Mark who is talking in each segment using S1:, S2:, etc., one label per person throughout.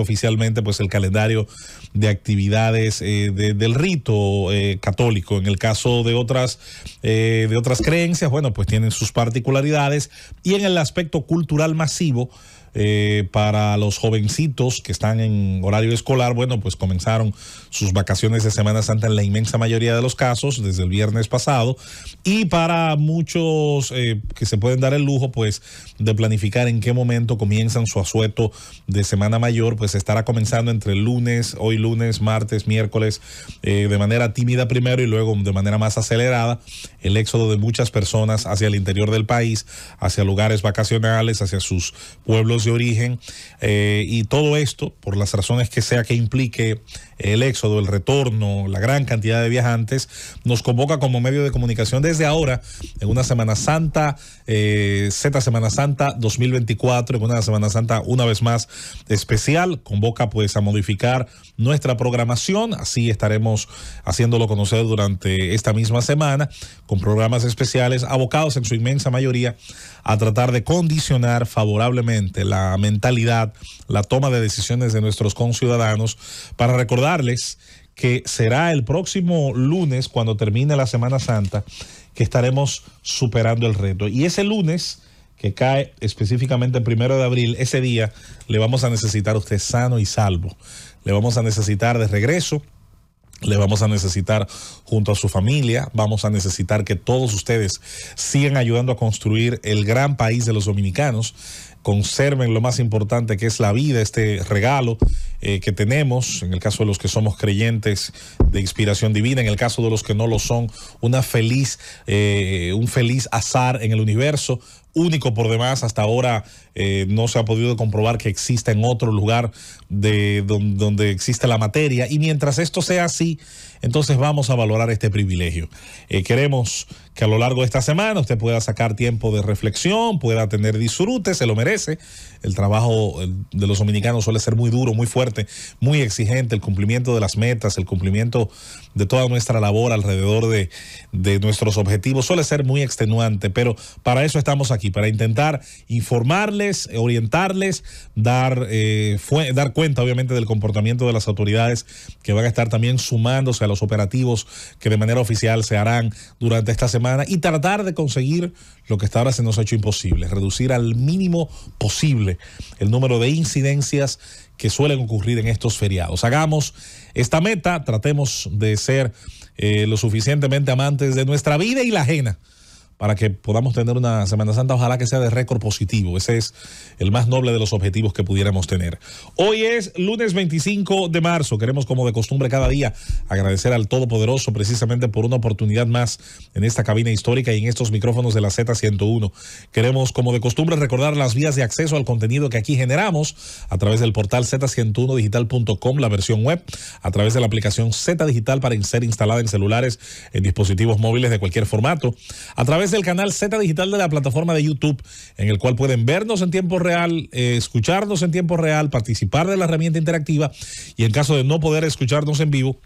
S1: oficialmente pues el calendario de actividades eh, del rito eh, católico. En el caso de otras, eh, de otras creencias, bueno, pues tienen sus particularidades. Y en el aspecto cultural masivo, eh, para los jovencitos que están en horario escolar, bueno, pues comenzaron sus vacaciones de Semana Santa en la inmensa mayoría de los casos desde el viernes pasado y para muchos eh, que se pueden dar el lujo pues de planificar en qué momento comienzan su asueto de Semana Mayor, pues estará comenzando entre lunes, hoy lunes, martes, miércoles, eh, de manera tímida primero y luego de manera más acelerada el éxodo de muchas personas hacia el interior del país, hacia lugares vacacionales, hacia sus pueblos de origen eh, y todo esto, por las razones que sea que implique el éxodo, el retorno, la gran cantidad de viajantes, nos convoca como medio de comunicación desde ahora, en una Semana Santa, eh, Z Semana Santa 2024, en una Semana Santa una vez más especial, convoca pues a modificar nuestra programación, así estaremos haciéndolo conocer durante esta misma semana, con programas especiales abocados en su inmensa mayoría a tratar de condicionar favorablemente la mentalidad, la toma de decisiones de nuestros conciudadanos para recordar recordarles que será el próximo lunes, cuando termine la Semana Santa, que estaremos superando el reto. Y ese lunes, que cae específicamente el primero de abril, ese día le vamos a necesitar a usted sano y salvo. Le vamos a necesitar de regreso. Le vamos a necesitar junto a su familia. Vamos a necesitar que todos ustedes sigan ayudando a construir el gran país de los dominicanos. Conserven lo más importante que es la vida, este regalo eh, que tenemos, en el caso de los que somos creyentes de inspiración divina, en el caso de los que no lo son, una feliz, eh, un feliz azar en el universo, único por demás, hasta ahora eh, no se ha podido comprobar que exista en otro lugar de donde existe la materia. Y mientras esto sea así, entonces vamos a valorar este privilegio. Eh, queremos que a lo largo de esta semana usted pueda sacar tiempo de reflexión, pueda tener disfrute, se lo merece. El trabajo de los dominicanos suele ser muy duro, muy fuerte, muy exigente, el cumplimiento de las metas, el cumplimiento de toda nuestra labor alrededor de, nuestros objetivos suele ser muy extenuante, pero para eso estamos aquí, para intentar informarles, orientarles, dar, eh, dar cuenta obviamente del comportamiento de las autoridades que van a estar también sumándose a los operativos que de manera oficial se harán durante esta semana y tratar de conseguir lo que hasta ahora se nos ha hecho imposible, reducir al mínimo posible el número de incidencias que suelen ocurrir en estos feriados. Hagamos esta meta, tratemos de ser eh, lo suficientemente amantes de nuestra vida y la ajena para que podamos tener una Semana Santa, ojalá que sea de récord positivo. Ese es el más noble de los objetivos que pudiéramos tener. Hoy es lunes 25 de marzo. Queremos, como de costumbre, cada día agradecer al Todopoderoso precisamente por una oportunidad más en esta cabina histórica y en estos micrófonos de la Z101. Queremos, como de costumbre, recordar las vías de acceso al contenido que aquí generamos a través del portal z101digital.com, la versión web, a través de la aplicación Z Digital para ser instalada en celulares, en dispositivos móviles de cualquier formato, a través del canal Z Digital de la plataforma de YouTube, en el cual pueden vernos en tiempo real, eh, escucharnos en tiempo real, participar de la herramienta interactiva y en caso de no poder escucharnos en vivo,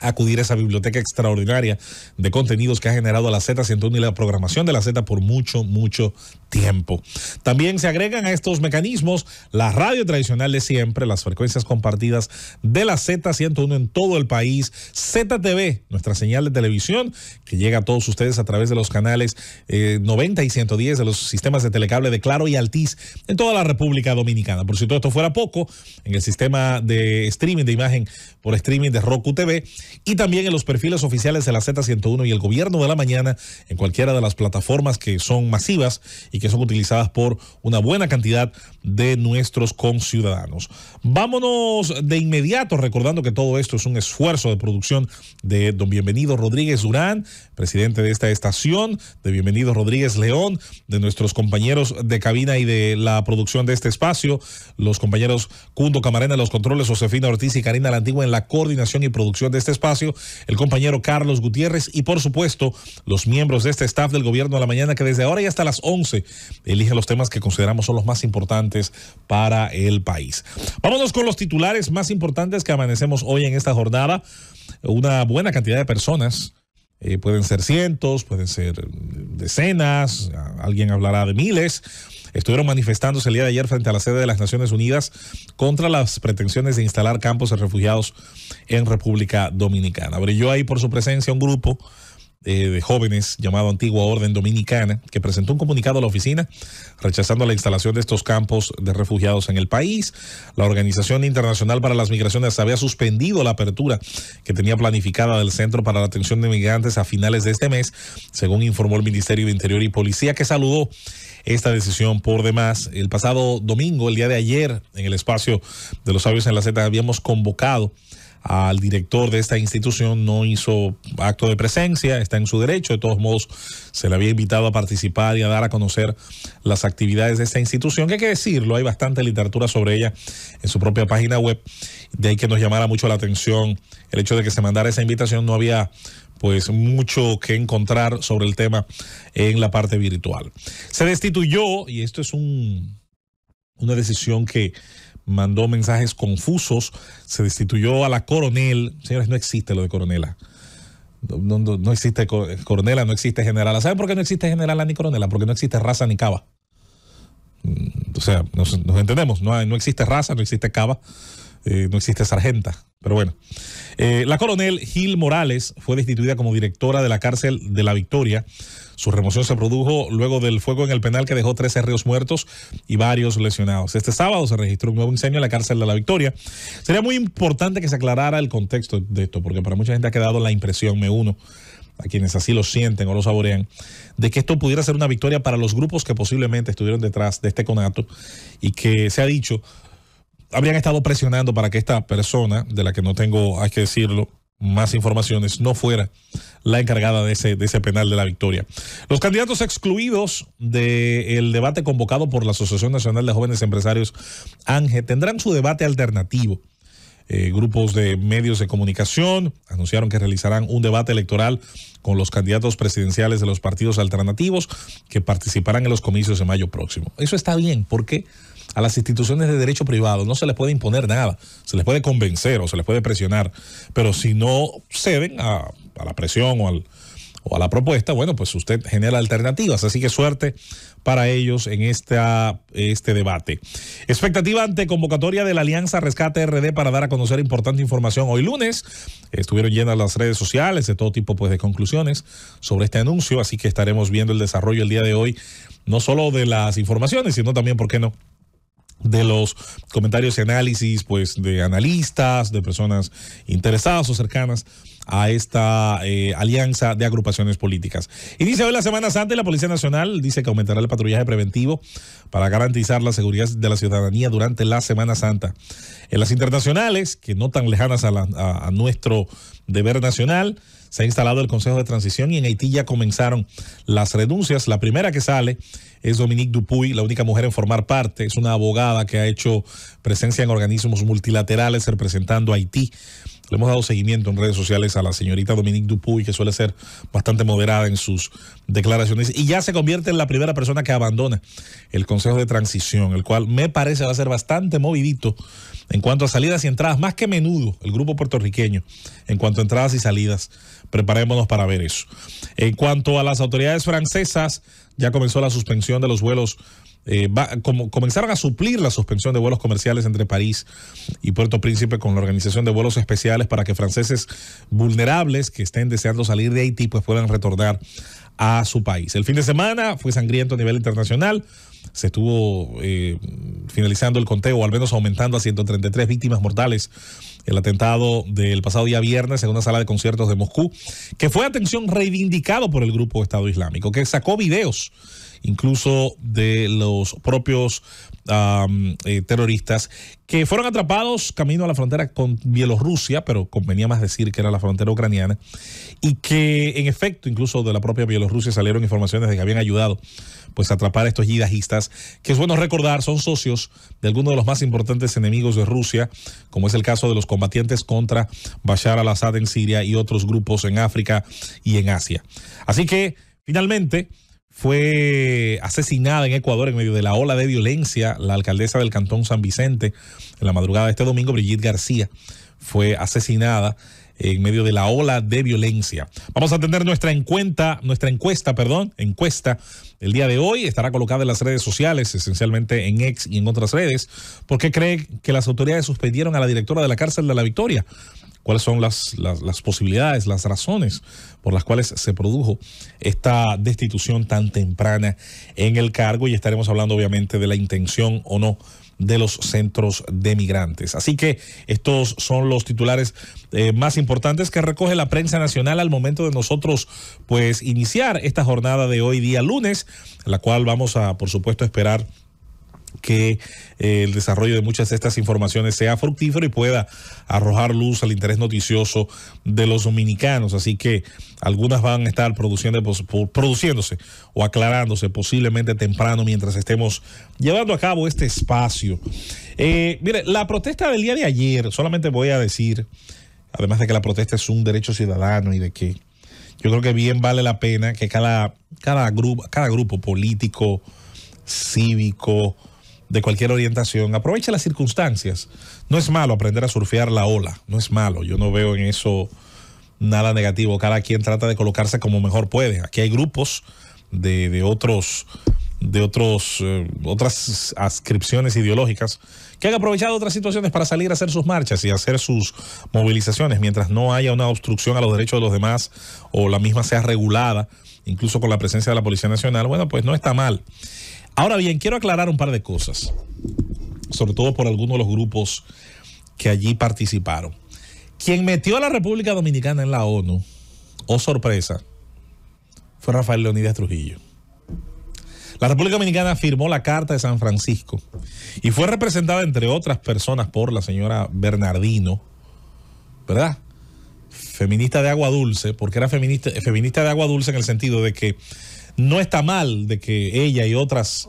S1: acudir a esa biblioteca extraordinaria de contenidos que ha generado la Z101 y la programación de la Z por mucho, mucho tiempo. También se agregan a estos mecanismos la radio tradicional de siempre, las frecuencias compartidas de la Z101 en todo el país, ZTV, nuestra señal de televisión que llega a todos ustedes a través de los canales 90 eh, y 110 de los sistemas de telecable de Claro y Altiz en toda la República Dominicana. Por si todo esto fuera poco, en el sistema de streaming de imagen por streaming de Roku TV, y también en los perfiles oficiales de la Z101 y el gobierno de la mañana en cualquiera de las plataformas que son masivas y que son utilizadas por una buena cantidad de nuestros conciudadanos. Vámonos de inmediato recordando que todo esto es un esfuerzo de producción de don Bienvenido Rodríguez Durán, presidente de esta estación, de Bienvenido Rodríguez León, de nuestros compañeros de cabina y de la producción de este espacio, los compañeros Cundo Camarena de los controles, Josefina Ortiz y Karina Lantigua en la coordinación y producción de este espacio, el compañero Carlos Gutiérrez y por supuesto los miembros de este staff del gobierno de la mañana que desde ahora y hasta las 11 eligen los temas que consideramos son los más importantes para el país. Vámonos con los titulares más importantes que amanecemos hoy en esta jornada. Una buena cantidad de personas. Eh, pueden ser cientos, pueden ser mm, decenas, alguien hablará de miles. Estuvieron manifestándose el día de ayer frente a la sede de las Naciones Unidas contra las pretensiones de instalar campos de refugiados en República Dominicana. Brilló ahí por su presencia un grupo eh, de jóvenes llamado Antigua Orden Dominicana, que presentó un comunicado a la oficina rechazando la instalación de estos campos de refugiados en el país. La Organización Internacional para las Migraciones había suspendido la apertura que tenía planificada del Centro para la Atención de Migrantes a finales de este mes, según informó el Ministerio de Interior y Policía, que saludó esta decisión por demás. El pasado domingo, el día de ayer, en el espacio de los sabios en la Z, habíamos convocado al director de esta institución, no hizo acto de presencia, está en su derecho, de todos modos se le había invitado a participar y a dar a conocer las actividades de esta institución, que hay que decirlo, hay bastante literatura sobre ella en su propia página web, de ahí que nos llamara mucho la atención el hecho de que se mandara esa invitación, no había pues mucho que encontrar sobre el tema en la parte virtual. Se destituyó, y esto es un, una decisión que mandó mensajes confusos, se destituyó a la coronel. Señores, no existe lo de coronela. No, existe coronela, no existe generala. ¿Saben por qué no existe generala ni coronela? Porque no existe raza ni cava. Mm, o sea, nos, entendemos, no, existe raza, no existe cava. Eh, no existe sargenta, pero bueno. Eh, la coronel Gil Morales fue destituida como directora de la cárcel de La Victoria su remoción se produjo luego del fuego en el penal que dejó 13 ríos muertos y varios lesionados. Este sábado se registró un nuevo incendio en la cárcel de la Victoria. Sería muy importante que se aclarara el contexto de esto, porque para mucha gente ha quedado la impresión, me uno, a quienes así lo sienten o lo saborean, de que esto pudiera ser una victoria para los grupos que posiblemente estuvieron detrás de este conato y que se ha dicho habrían estado presionando para que esta persona, de la que no tengo hay que decirlo, más informaciones no fuera la encargada de ese, penal de la victoria. Los candidatos excluidos del debate convocado por la Asociación Nacional de Jóvenes Empresarios ANGE tendrán su debate alternativo. Eh, grupos de medios de comunicación anunciaron que realizarán un debate electoral con los candidatos presidenciales de los partidos alternativos que participarán en los comicios de mayo próximo. Eso está bien, porque qué? a las instituciones de derecho privado no se les puede imponer nada, se les puede convencer o se les puede presionar, pero si no ceden a, a la presión o a la propuesta, bueno, pues usted genera alternativas. Así que suerte para ellos en este debate. Expectativa ante convocatoria de la Alianza Rescate RD para dar a conocer importante información hoy lunes. Estuvieron llenas las redes sociales de todo tipo pues, de conclusiones sobre este anuncio, así que estaremos viendo el desarrollo el día de hoy, no solo de las informaciones, sino también, ¿por qué no?, de los comentarios y análisis pues de analistas, de personas interesadas o cercanas a esta eh, alianza de agrupaciones políticas. Inicia hoy la Semana Santa y la Policía Nacional dice que aumentará el patrullaje preventivo para garantizar la seguridad de la ciudadanía durante la Semana Santa. En las internacionales, que no tan lejanas a, a nuestro deber nacional, se ha instalado el Consejo de Transición y en Haití ya comenzaron las renuncias. La primera que sale es Dominique Dupuy, la única mujer en formar parte. Es una abogada que ha hecho presencia en organismos multilaterales representando a Haití. Le hemos dado seguimiento en redes sociales a la señorita Dominique Dupuy, que suele ser bastante moderada en sus declaraciones, y ya se convierte en la primera persona que abandona el Consejo de Transición, el cual me parece va a ser bastante movidito en cuanto a salidas y entradas, más que menudo el grupo puertorriqueño, en cuanto a entradas y salidas. Preparémonos para ver eso. En cuanto a las autoridades francesas, ya comenzó la suspensión de los vuelos eh, comenzaron a suplir la suspensión de vuelos comerciales entre París y Puerto Príncipe con la organización de vuelos especiales para que franceses vulnerables que estén deseando salir de Haití pues, puedan retornar a su país. El fin de semana fue sangriento a nivel internacional. Se estuvo eh, finalizando el conteo, al menos aumentando a 133 víctimas mortales el atentado del pasado día viernes en una sala de conciertos de Moscú, que fue, atención, reivindicado por el grupo Estado Islámico, que sacó videos incluso de los propios eh, terroristas que fueron atrapados camino a la frontera con Bielorrusia, pero convenía más decir que era la frontera ucraniana, y que en efecto incluso de la propia Bielorrusia salieron informaciones de que habían ayudado pues a atrapar a estos yidajistas que es bueno recordar, son socios de algunos de los más importantes enemigos de Rusia, como es el caso de los combatientes contra Bashar al-Assad en Siria y otros grupos en África y en Asia. Así que, finalmente, fue asesinada en Ecuador en medio de la ola de violencia. La alcaldesa del Cantón San Vicente, en la madrugada de este domingo, Brigitte García, fue asesinada en medio de la ola de violencia. Vamos a tener nuestra encuesta, nuestra encuesta, perdón, encuesta el día de hoy. Estará colocada en las redes sociales, esencialmente en X y en otras redes. ¿Por qué cree que las autoridades suspendieron a la directora de la cárcel de la Victoria? cuáles son las, posibilidades, las razones por las cuales se produjo esta destitución tan temprana en el cargo y estaremos hablando obviamente de la intención o no de los centros de migrantes. Así que estos son los titulares eh, más importantes que recoge la prensa nacional al momento de nosotros pues iniciar esta jornada de hoy día lunes, la cual vamos a por supuesto esperar que eh, el desarrollo de muchas de estas informaciones sea fructífero y pueda arrojar luz al interés noticioso de los dominicanos. Así que algunas van a estar pues, produciéndose o aclarándose posiblemente temprano mientras estemos llevando a cabo este espacio. Eh, mire, la protesta del día de ayer, solamente voy a decir, además de que la protesta es un derecho ciudadano y de que yo creo que bien vale la pena que cada, cada, grupo, cada grupo político, cívico, de cualquier orientación, aprovecha las circunstancias. No es malo aprender a surfear la ola, no es malo. Yo no veo en eso nada negativo. Cada quien trata de colocarse como mejor puede. Aquí hay grupos de, de otros de otros, eh, otras ascripciones ideológicas que han aprovechado otras situaciones para salir a hacer sus marchas y hacer sus movilizaciones mientras no haya una obstrucción a los derechos de los demás o la misma sea regulada, incluso con la presencia de la Policía Nacional, bueno, pues no está mal. Ahora bien, quiero aclarar un par de cosas, sobre todo por algunos de los grupos que allí participaron. Quien metió a la República Dominicana en la ONU, oh sorpresa, fue Rafael Leonidas Trujillo. La República Dominicana firmó la Carta de San Francisco y fue representada, entre otras personas, por la señora Bernardino, ¿verdad? Feminista de agua dulce, porque era feminista, feminista de agua dulce en el sentido de que no está mal de que ella y otras,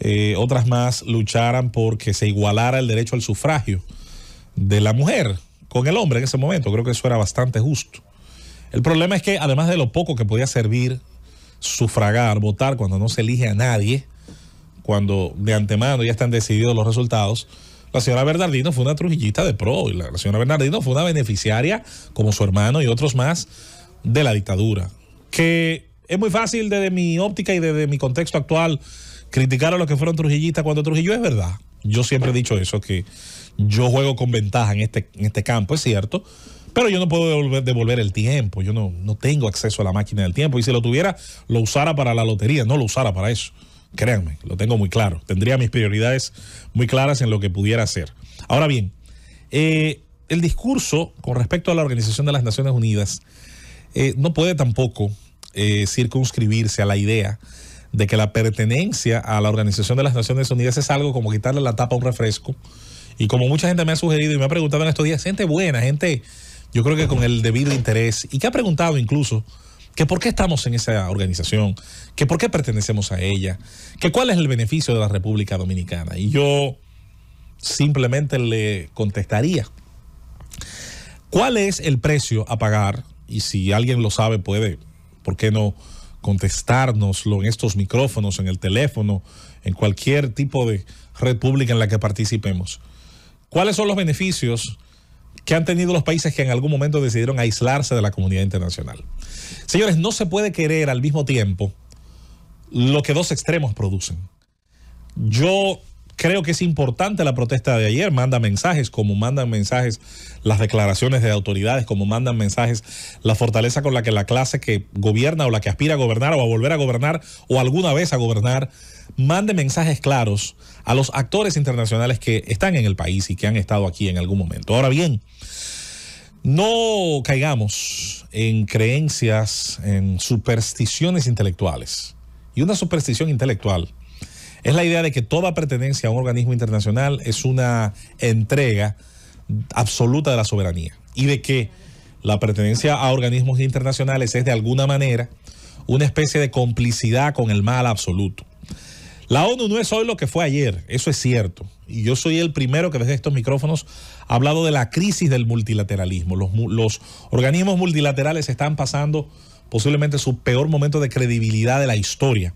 S1: eh, otras más lucharan porque se igualara el derecho al sufragio de la mujer con el hombre en ese momento. Creo que eso era bastante justo. El problema es que además de lo poco que podía servir sufragar, votar cuando no se elige a nadie, cuando de antemano ya están decididos los resultados, la señora Bernardino fue una trujillita de pro y la señora Bernardino fue una beneficiaria, como su hermano y otros más, de la dictadura. Que es muy fácil desde mi óptica y desde mi contexto actual criticar a los que fueron trujillistas cuando Trujillo es verdad. Yo siempre he dicho eso, que yo juego con ventaja en este, en este campo, es cierto, pero yo no puedo devolver, el tiempo, yo no, tengo acceso a la máquina del tiempo y si lo tuviera, lo usara para la lotería, no lo usara para eso. Créanme, lo tengo muy claro, tendría mis prioridades muy claras en lo que pudiera hacer. Ahora bien, eh, el discurso con respecto a la Organización de las Naciones Unidas eh, no puede tampoco eh, circunscribirse a la idea de que la pertenencia a la Organización de las Naciones Unidas es algo como quitarle la tapa a un refresco. Y como mucha gente me ha sugerido y me ha preguntado en estos días, gente buena, gente, yo creo que con el debido interés, y que ha preguntado incluso que por qué estamos en esa organización, que por qué pertenecemos a ella, que cuál es el beneficio de la República Dominicana. Y yo simplemente le contestaría, ¿cuál es el precio a pagar? Y si alguien lo sabe puede ¿por qué no contestárnoslo en estos micrófonos, en el teléfono, en cualquier tipo de red pública en la que participemos? ¿Cuáles son los beneficios que han tenido los países que en algún momento decidieron aislarse de la comunidad internacional? Señores, no se puede querer al mismo tiempo lo que dos extremos producen. Yo Creo que es importante la protesta de ayer, manda mensajes, como mandan mensajes las declaraciones de autoridades, como mandan mensajes la fortaleza con la que la clase que gobierna o la que aspira a gobernar o a volver a gobernar o alguna vez a gobernar, mande mensajes claros a los actores internacionales que están en el país y que han estado aquí en algún momento. Ahora bien, no caigamos en creencias, en supersticiones intelectuales. Y una superstición intelectual es la idea de que toda pertenencia a un organismo internacional es una entrega absoluta de la soberanía y de que la pertenencia a organismos internacionales es de alguna manera una especie de complicidad con el mal absoluto. La ONU no es hoy lo que fue ayer, eso es cierto. Y yo soy el primero que desde estos micrófonos ha hablado de la crisis del multilateralismo. Los, organismos multilaterales están pasando posiblemente su peor momento de credibilidad de la historia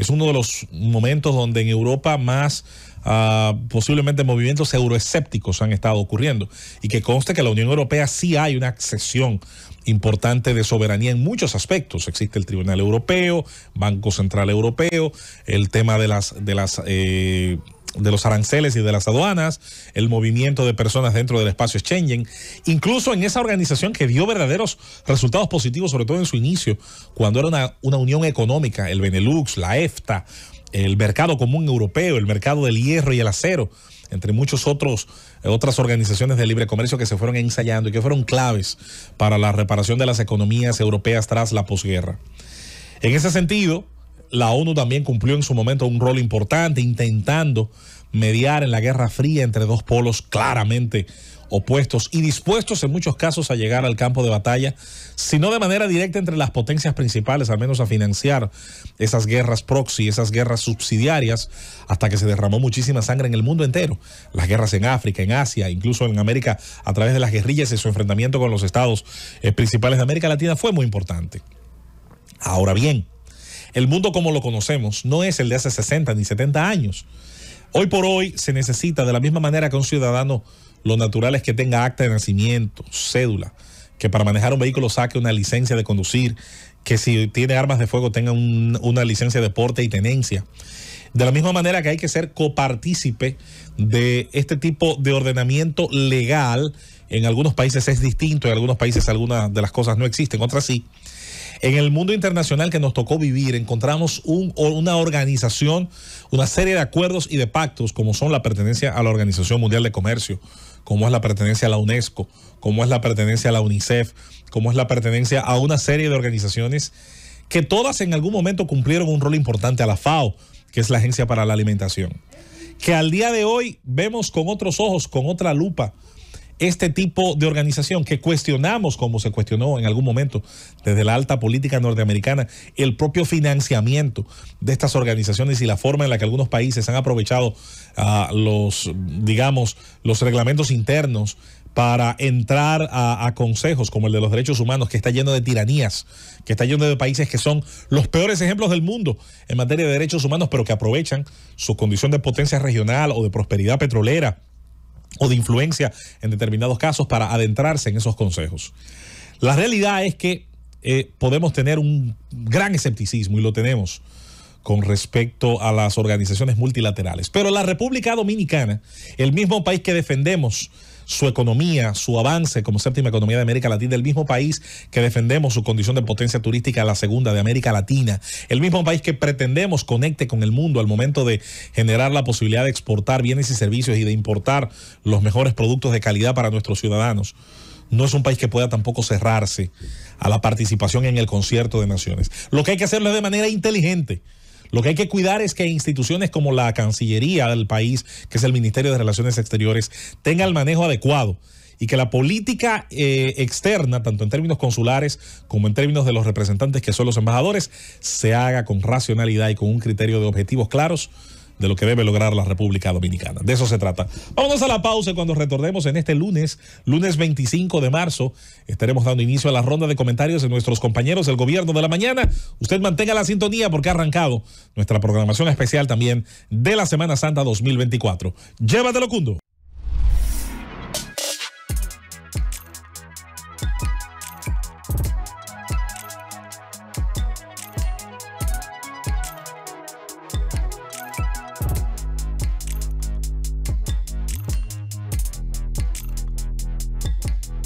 S1: es uno de los momentos donde en Europa más ah, posiblemente movimientos euroescépticos han estado ocurriendo. Y que conste que la Unión Europea sí hay una accesión importante de soberanía en muchos aspectos. Existe el Tribunal Europeo, Banco Central Europeo, el tema de las... De las eh, de los aranceles y de las aduanas, el movimiento de personas dentro del espacio Schengen, incluso en esa organización que dio verdaderos resultados positivos, sobre todo en su inicio, cuando era una, unión económica, el Benelux, la EFTA, el mercado común europeo, el mercado del hierro y el acero, entre muchas otras organizaciones de libre comercio que se fueron ensayando y que fueron claves para la reparación de las economías europeas tras la posguerra. En ese sentido, la ONU también cumplió en su momento un rol importante intentando mediar en la Guerra Fría entre dos polos claramente opuestos y dispuestos en muchos casos a llegar al campo de batalla, sino de manera directa entre las potencias principales, al menos a financiar esas guerras proxy, esas guerras subsidiarias, hasta que se derramó muchísima sangre en el mundo entero. Las guerras en África, en Asia, incluso en América, a través de las guerrillas y su enfrentamiento con los estados eh, principales de América Latina fue muy importante. Ahora bien, el mundo como lo conocemos no es el de hace 60 ni 70 años. Hoy por hoy se necesita, de la misma manera que un ciudadano, lo natural es que tenga acta de nacimiento, cédula, que para manejar un vehículo saque una licencia de conducir, que si tiene armas de fuego tenga una licencia de porte y tenencia. De la misma manera que hay que ser copartícipe de este tipo de ordenamiento legal, en algunos países es distinto, en algunos países algunas de las cosas no existen, otras sí. En el mundo internacional que nos tocó vivir, encontramos una organización, una serie de acuerdos y de pactos, como son la pertenencia a la Organización Mundial de Comercio, como es la pertenencia a la UNESCO, como es la pertenencia a la UNICEF, como es la pertenencia a una serie de organizaciones que todas en algún momento cumplieron un rol importante a la FAO, que es la Agencia para la Alimentación, que al día de hoy vemos con otros ojos, con otra lupa, este tipo de organización que cuestionamos, como se cuestionó en algún momento desde la alta política norteamericana, el propio financiamiento de estas organizaciones y la forma en la que algunos países han aprovechado ah, los, digamos, los reglamentos internos para entrar a, a, consejos como el de los derechos humanos, que está lleno de tiranías, que está lleno de países que son los peores ejemplos del mundo en materia de derechos humanos, pero que aprovechan su condición de potencia regional o de prosperidad petrolera o de influencia en determinados casos para adentrarse en esos consejos. La realidad es que eh, podemos tener un gran escepticismo y lo tenemos con respecto a las organizaciones multilaterales. Pero la República Dominicana, el mismo país que defendemos su economía, su avance como séptima economía de América Latina, del mismo país que defendemos su condición de potencia turística, la segunda de América Latina, el mismo país que pretendemos conecte con el mundo al momento de generar la posibilidad de exportar bienes y servicios y de importar los mejores productos de calidad para nuestros ciudadanos no es un país que pueda tampoco cerrarse a la participación en el concierto de naciones. Lo que hay que hacerlo es de manera inteligente. Lo que hay que cuidar es que instituciones como la Cancillería del país, que es el Ministerio de Relaciones Exteriores, tengan el manejo adecuado y que la política eh, externa, tanto en términos consulares como en términos de los representantes que son los embajadores, se haga con racionalidad y con un criterio de objetivos claros de lo que debe lograr la República Dominicana. De eso se trata. Vámonos a la pausa y cuando retornemos en este lunes, lunes 25 de marzo, estaremos dando inicio a la ronda de comentarios de nuestros compañeros del gobierno de la mañana. Usted mantenga la sintonía porque ha arrancado nuestra programación especial también de la Semana Santa 2024. Llévatelo, Cundo.